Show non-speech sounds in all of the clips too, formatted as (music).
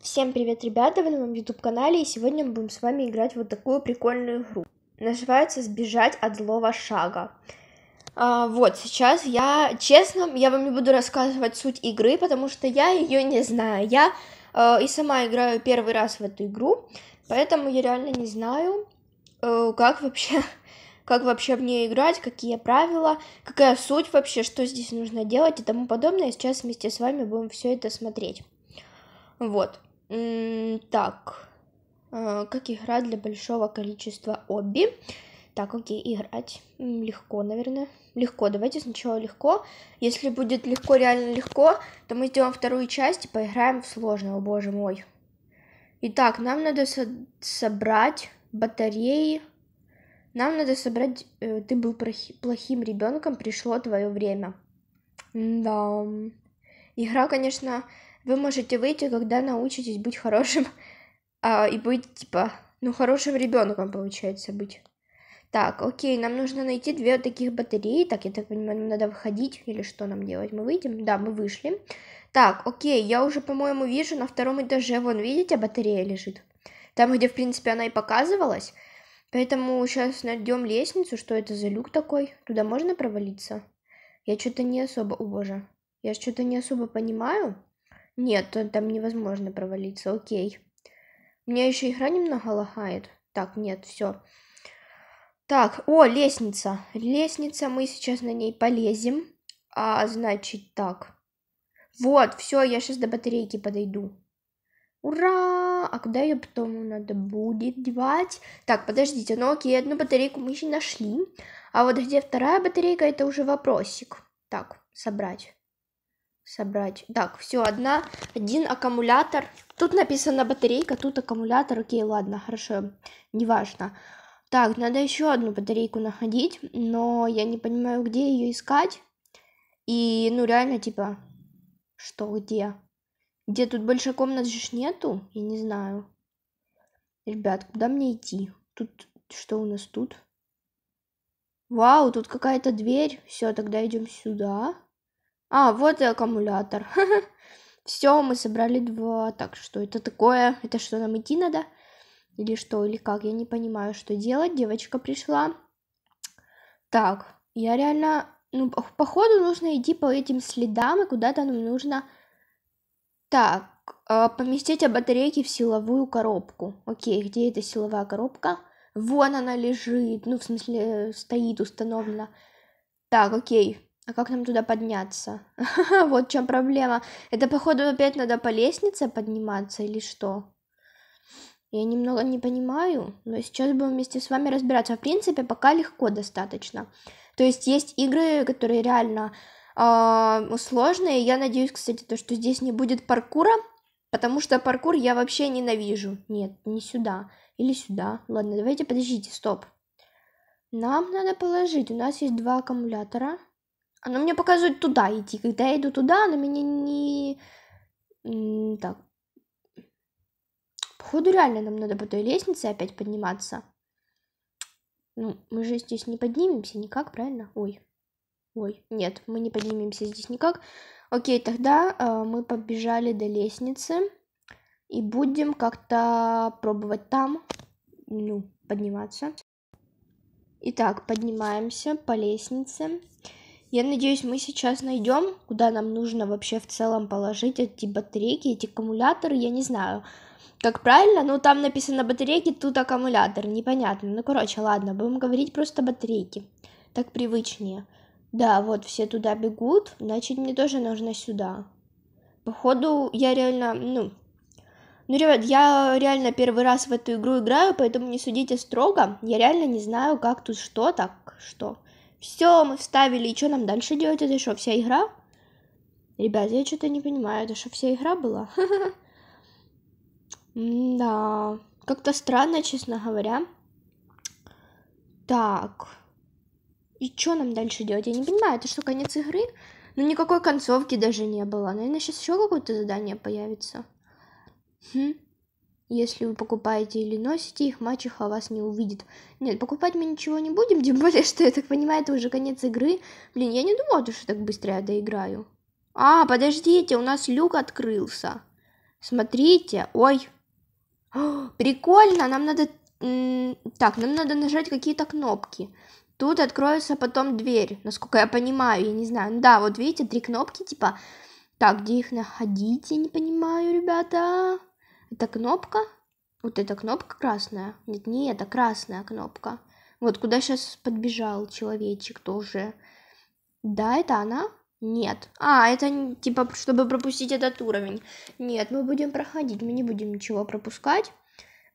Всем привет, ребята, вы на моем YouTube канале, и сегодня мы будем с вами играть вот такую прикольную игру. Называется «Сбежать от злого шага». А, вот, сейчас я, честно, я вам не буду рассказывать суть игры, потому что я ее не знаю. Я э, и сама играю первый раз в эту игру, поэтому я реально не знаю, э, как вообще (laughs) как вообще в нее играть, какие правила, какая суть вообще, что здесь нужно делать и тому подобное. Сейчас вместе с вами будем все это смотреть. Вот. Так, а, как игра для большого количества обби. Так, окей, играть. Легко, наверное. Легко, давайте сначала легко. Если будет легко, реально легко, то мы сделаем вторую часть и поиграем в сложного, боже мой. Итак, нам надо со собрать батареи. Нам надо собрать... Э, ты был плохим ребенком, пришло твое время. Да. Игра, конечно, вы можете выйти, когда научитесь быть хорошим (laughs) а, и быть, типа, ну, хорошим ребенком, получается, быть. Так, окей, нам нужно найти две таких батареи. Так, я так понимаю, нам надо выходить или что нам делать? Мы выйдем? Да, мы вышли. Так, окей, я уже, по-моему, вижу на втором этаже, вон, видите, батарея лежит. Там, где, в принципе, она и показывалась. Поэтому сейчас найдем лестницу, что это за люк такой. Туда можно провалиться? Я что-то не особо, о боже, я что-то не особо понимаю. Нет, там невозможно провалиться, окей. У меня еще игра немного лагает. Так, нет, все. Так, о, лестница. Лестница, мы сейчас на ней полезем. А, значит, так. Вот, все, я сейчас до батарейки подойду. Ура! А куда ее потом надо будет девать? Так, подождите, ну окей, одну батарейку мы еще нашли. А вот где вторая батарейка, это уже вопросик. Так, собрать собрать. Так, все, одна, один аккумулятор. Тут написано батарейка, тут аккумулятор. Окей, ладно, хорошо, неважно. Так, надо еще одну батарейку находить, но я не понимаю, где ее искать. И, ну, реально, типа, что, где? Где тут больше комнат же нету? Я не знаю. Ребят, куда мне идти? Тут, что у нас тут? Вау, тут какая-то дверь. Все, тогда идем сюда. А, вот и аккумулятор. (laughs) Все, мы собрали два. Так, что это такое? Это что, нам идти надо? Или что, или как? Я не понимаю, что делать. Девочка пришла. Так, я реально... Ну, походу нужно идти по этим следам, и куда-то нам нужно... Так, а, поместить батарейки в силовую коробку. Окей, где эта силовая коробка? Вон она лежит, ну, в смысле, стоит установлена. Так, окей. А как нам туда подняться? (laughs) вот в чем проблема. Это, походу, опять надо по лестнице подниматься или что? Я немного не понимаю, но сейчас будем вместе с вами разбираться. В принципе, пока легко достаточно. То есть есть игры, которые реально э, сложные. Я надеюсь, кстати, то, что здесь не будет паркура, потому что паркур я вообще ненавижу. Нет, не сюда. Или сюда. Ладно, давайте, подождите, стоп. Нам надо положить. У нас есть два аккумулятора. Она мне показывает туда идти. Когда я иду туда, она меня не... Так. Походу, реально нам надо по той лестнице опять подниматься. Ну, мы же здесь не поднимемся никак, правильно? Ой. Ой, нет, мы не поднимемся здесь никак. Окей, тогда э, мы побежали до лестницы. И будем как-то пробовать там, ну, подниматься. Итак, поднимаемся по лестнице. Я надеюсь, мы сейчас найдем, куда нам нужно вообще в целом положить эти батарейки, эти аккумуляторы, я не знаю, как правильно, Но там написано батарейки, тут аккумулятор, непонятно. Ну, короче, ладно, будем говорить просто батарейки, так привычнее. Да, вот все туда бегут, значит, мне тоже нужно сюда. Походу, я реально, ну, ну, ребят, я реально первый раз в эту игру играю, поэтому не судите строго. Я реально не знаю, как тут что так, что. Все, мы вставили. И что нам дальше делать? Это что, вся игра? Ребят, я что-то не понимаю. Это что, вся игра была? (laughs) Да. Как-то странно, честно говоря. Так. И что нам дальше делать? Я не понимаю, это что, конец игры? Ну, никакой концовки даже не было. Наверное, сейчас еще какое-то задание появится. Хм. Если вы покупаете или носите их, мачеха вас не увидит. Нет, покупать мы ничего не будем, (laughs) тем более, что, я так понимаю, это уже конец игры. Блин, я не думала, что так быстро я доиграю. А, подождите, у нас люк открылся. Смотрите, ой. О, (gasps) прикольно, нам надо... Так, нам надо нажать какие-то кнопки. Тут откроется потом дверь, насколько я понимаю, я не знаю. Ну да, вот видите, три кнопки, типа... Так, где их находить, я не понимаю, ребята. Это кнопка? Вот эта кнопка красная? Нет, не это, красная кнопка. Вот куда сейчас подбежал человечек тоже. Да, это она? Нет. А, это типа, чтобы пропустить этот уровень. Нет, мы будем проходить, мы не будем ничего пропускать.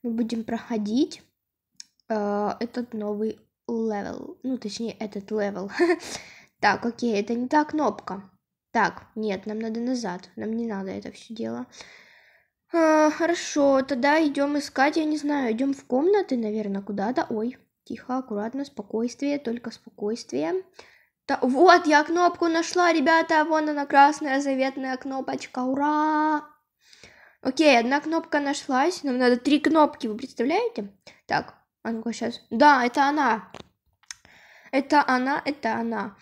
Мы будем проходить э, этот новый левел. Ну, точнее, этот левел. (laughs) Так, окей, это не та кнопка. Так, нет, нам надо назад. Нам не надо это все дело. А, хорошо, тогда идем искать, я не знаю, идем в комнаты, наверное, куда-то. Ой, тихо, аккуратно, спокойствие, только спокойствие. Та, вот, я кнопку нашла, ребята, вон она, красная заветная кнопочка, ура! Окей, одна кнопка нашлась, нам надо три кнопки, вы представляете? Так, а ну-ка сейчас. Да, это она. Это она, это она.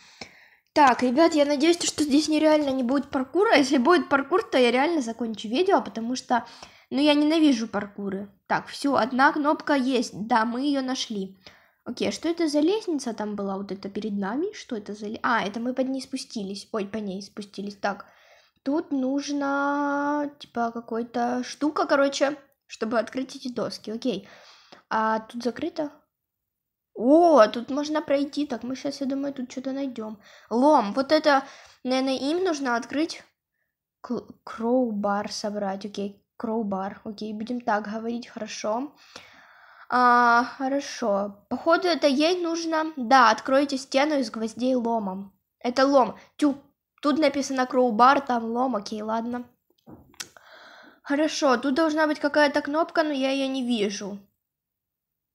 Так, ребят, я надеюсь, что здесь нереально не будет паркура. Если будет паркур, то я реально закончу видео, потому что, ну, я ненавижу паркуры. Так, все, одна кнопка есть. Да, мы ее нашли. Окей, а что это за лестница там была вот это перед нами? Что это за... А, это мы под ней спустились. Ой, по ней спустились. Так, тут нужно, типа, какой-то штука, короче, чтобы открыть эти доски. Окей. А тут закрыто? О, тут можно пройти. Так, мы сейчас, я думаю, тут что-то найдем. Лом. Вот это, наверное, им нужно открыть. Кроубар собрать. Окей, кроубар. Окей, будем так говорить, хорошо. А, хорошо. Походу, это ей нужно... Да, откройте стену из гвоздей ломом. Это лом. Тю, тут написано кроубар, там лом. Окей, ладно. Хорошо, тут должна быть какая-то кнопка, но я ее не вижу.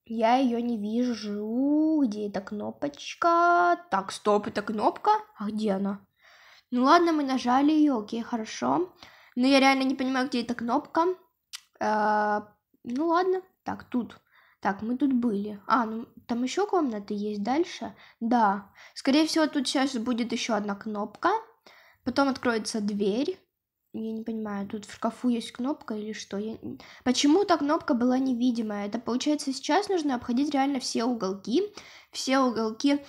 Я ее не вижу. Где эта кнопочка? Так, стоп, это кнопка? А где она? Ну ладно, мы нажали ее, окей, хорошо. Но я реально не понимаю, где эта кнопка. Э, ну ладно, так, тут. Так, мы тут были. А, ну там еще комната есть дальше? Да. Скорее всего, тут сейчас будет еще одна кнопка. Потом откроется дверь я не понимаю, тут в шкафу есть кнопка или что? Я... Почему та кнопка была невидимая? Это получается сейчас нужно обходить реально все уголки, все уголки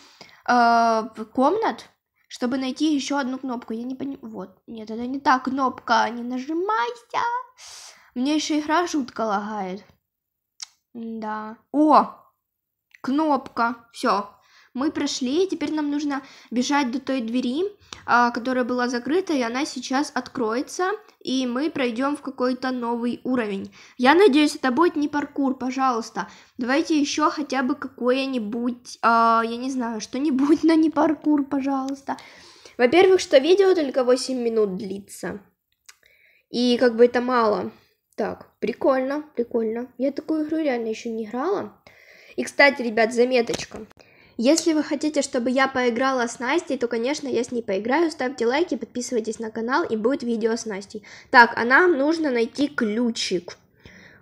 э, комнат, чтобы найти еще одну кнопку. Я не понимаю. Вот, нет, это не та кнопка, не нажимайся. Мне еще игра жутко лагает. Да. О, кнопка. Все, мы прошли, и теперь нам нужно бежать до той двери, а, которая была закрыта, и она сейчас откроется, и мы пройдем в какой-то новый уровень. Я надеюсь, это будет не паркур, пожалуйста. Давайте еще хотя бы какое-нибудь, а, я не знаю, что-нибудь, (laughs) но не паркур, пожалуйста. Во-первых, что видео только 8 минут длится. И как бы это мало. Так, прикольно, прикольно. Я такую игру реально еще не играла. И, кстати, ребят, заметочка. Если вы хотите, чтобы я поиграла с Настей, то, конечно, я с ней поиграю. Ставьте лайки, подписывайтесь на канал, и будет видео с Настей. Так, а нам нужно найти ключик.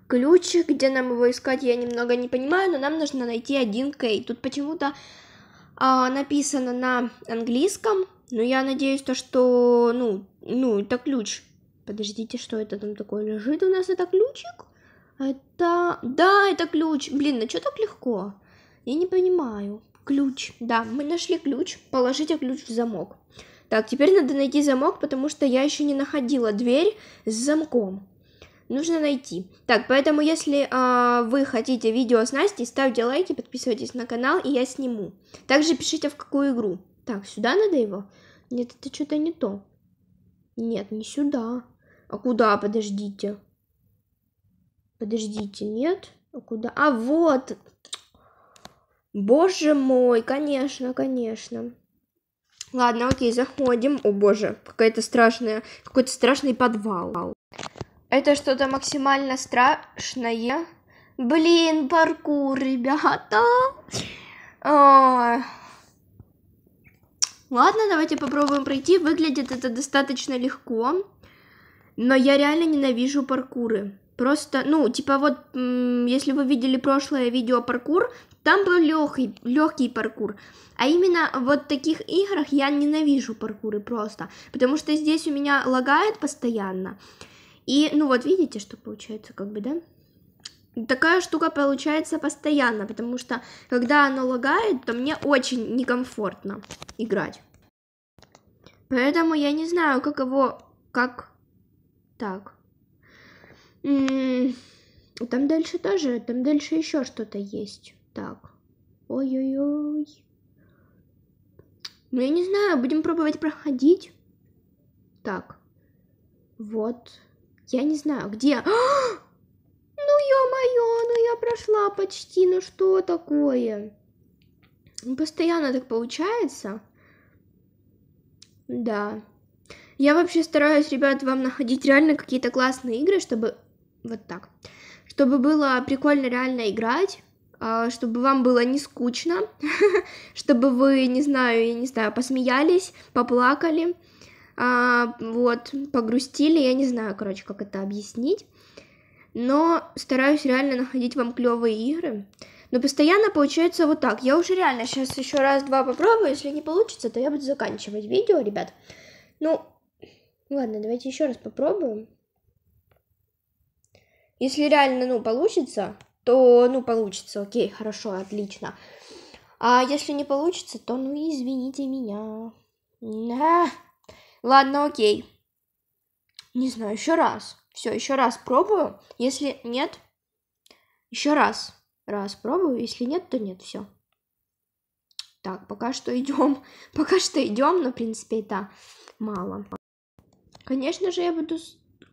Ключик, где нам его искать, я немного не понимаю, но нам нужно найти один Кей. Тут почему-то э, написано на английском, но я надеюсь, то, что, ну, ну, это ключ. Подождите, что это там такое лежит у нас? Это ключик? Это... Да, это ключ. Блин, а что так легко? Я не понимаю. Ключ, да, мы нашли ключ. Положите ключ в замок. Так, теперь надо найти замок, потому что я еще не находила дверь с замком. Нужно найти. Так, поэтому если э, вы хотите видео с Настей, ставьте лайки, подписывайтесь на канал, и я сниму. Также пишите, в какую игру. Так, сюда надо его? Нет, это что-то не то. Нет, не сюда. А куда, подождите? Подождите, нет? А куда? А вот! Боже мой, конечно, конечно. Ладно, окей, заходим. О боже, какая-то страшная, какой-то страшный подвал. Это что-то максимально страшное. Блин, паркур, ребята. Ой. А. Ладно, давайте попробуем пройти. Выглядит это достаточно легко. Но я реально ненавижу паркуры. Просто, ну, типа вот, если вы видели прошлое видео паркур, там был легкий, легкий паркур. А именно вот в таких играх я ненавижу паркуры просто, потому что здесь у меня лагает постоянно. И, ну вот, видите, что получается, как бы, да? Такая штука получается постоянно, потому что, когда оно лагает, то мне очень некомфортно играть. Поэтому я не знаю, как его, как... Так, там дальше тоже, там дальше еще что-то есть. Так. Ой-ой-ой. Ну, я не знаю, будем пробовать проходить. Так. Вот. Я не знаю, где... (gasps) Ну, ё-моё, ну я прошла почти, ну что такое? Ну, постоянно так получается. Да. Я вообще стараюсь, ребят, вам находить реально какие-то классные игры, чтобы вот так. Чтобы было прикольно реально играть, а, чтобы вам было не скучно, (laughs) чтобы вы, не знаю, я не знаю, посмеялись, поплакали, а, вот, погрустили, я не знаю, короче, как это объяснить, но стараюсь реально находить вам клевые игры, но постоянно получается вот так. Я уже реально сейчас еще раз-два попробую, если не получится, то я буду заканчивать видео, ребят. Ну, ладно, давайте еще раз попробуем. Если реально, ну, получится, то, ну, получится, окей, хорошо, отлично. А если не получится, то, ну, извините меня. Да. Ладно, окей. Не знаю, еще раз. Все, еще раз пробую. Если нет, еще раз. Раз пробую. Если нет, то нет, все. Так, пока что идем. (laughs) Пока что идем, но, в принципе, это мало. Конечно же, я буду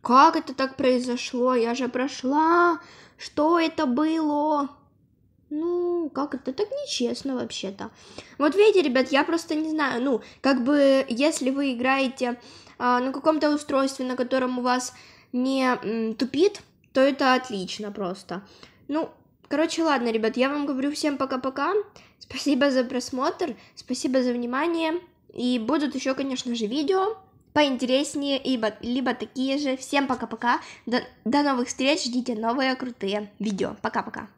как это так произошло? Я же прошла. Что это было? Ну, как это так нечестно вообще-то. Вот видите, ребят, я просто не знаю. Ну, как бы, если вы играете а, на каком-то устройстве, на котором у вас не м, тупит, то это отлично просто. Ну, короче, ладно, ребят, я вам говорю всем пока-пока. Спасибо за просмотр, спасибо за внимание. И будут еще, конечно же, видео поинтереснее, либо, либо такие же. Всем пока-пока. До, до новых встреч. Ждите новые крутые видео. Пока-пока.